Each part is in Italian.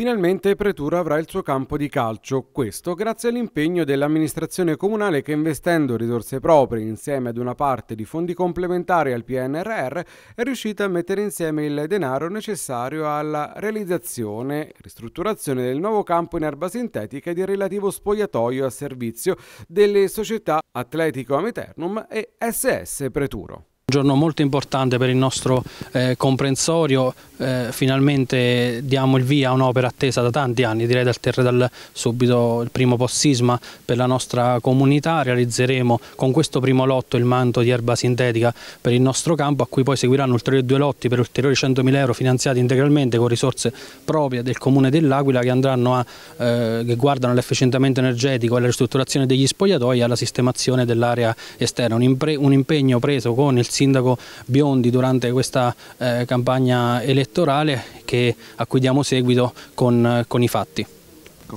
Finalmente Pretura avrà il suo campo di calcio, questo grazie all'impegno dell'amministrazione comunale che investendo risorse proprie insieme ad una parte di fondi complementari al PNRR è riuscita a mettere insieme il denaro necessario alla realizzazione e ristrutturazione del nuovo campo in erba sintetica e del relativo spogliatoio a servizio delle società Atletico Ameternum e SS Preturo giorno molto importante per il nostro eh, comprensorio, eh, finalmente diamo il via a un'opera attesa da tanti anni, direi dal Terre dal subito il primo possisma per la nostra comunità, realizzeremo con questo primo lotto il manto di erba sintetica per il nostro campo a cui poi seguiranno ulteriori due lotti per ulteriori 100.000 euro finanziati integralmente con risorse proprie del Comune dell'Aquila che, a, eh, che guardano all'efficientamento energetico, alla ristrutturazione degli spogliatoi e alla sistemazione dell'area esterna, un, un impegno preso con il sindaco Biondi durante questa eh, campagna elettorale che, a cui diamo seguito con, con i fatti.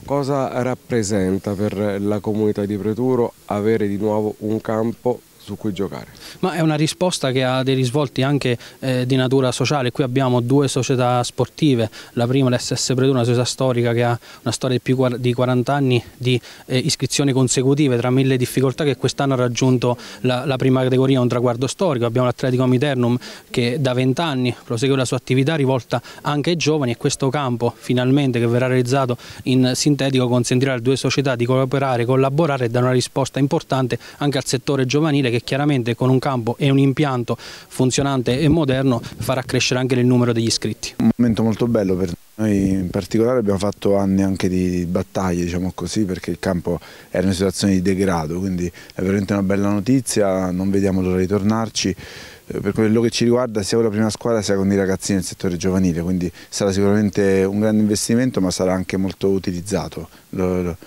Cosa rappresenta per la comunità di Preturo avere di nuovo un campo su cui giocare. Ma è una risposta che ha dei risvolti anche eh, di natura sociale, qui abbiamo due società sportive, la prima l'SS Preduna, una società storica che ha una storia di più di 40 anni di eh, iscrizioni consecutive tra mille difficoltà che quest'anno ha raggiunto la, la, prima categoria, un traguardo storico, abbiamo l'Atletico Miternum che da 20 anni prosegue la sua attività rivolta anche ai giovani e questo campo finalmente che verrà realizzato in sintetico consentirà alle due società di cooperare, collaborare e dare una risposta importante anche al settore giovanile che chiaramente con un campo e un impianto funzionante e moderno farà crescere anche il numero degli iscritti. Un momento molto bello per noi in particolare abbiamo fatto anni anche di battaglie, diciamo così, perché il campo era in una situazione di degrado, quindi è veramente una bella notizia, non vediamo l'ora di tornarci eh, per quello che ci riguarda sia con la prima squadra sia con i ragazzini nel settore giovanile, quindi sarà sicuramente un grande investimento ma sarà anche molto utilizzato. Lo, lo,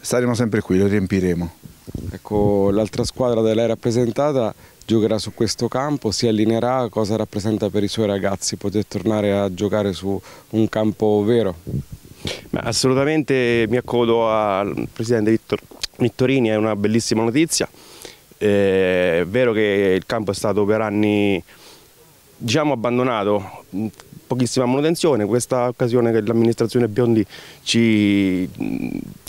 saremo sempre qui, lo riempiremo. Ecco, l'altra squadra da lei rappresentata giocherà su questo campo, si allineerà cosa rappresenta per i suoi ragazzi poter tornare a giocare su un campo vero. Ma assolutamente mi accodo al Presidente Vittor, Vittorini, è una bellissima notizia. Eh, è vero che il campo è stato per anni diciamo, abbandonato, pochissima manutenzione, questa occasione che l'amministrazione Biondi ci,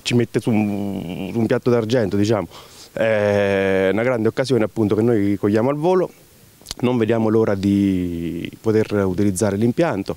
ci mette su un, su un piatto d'argento. Diciamo. È una grande occasione appunto che noi cogliamo al volo, non vediamo l'ora di poter utilizzare l'impianto.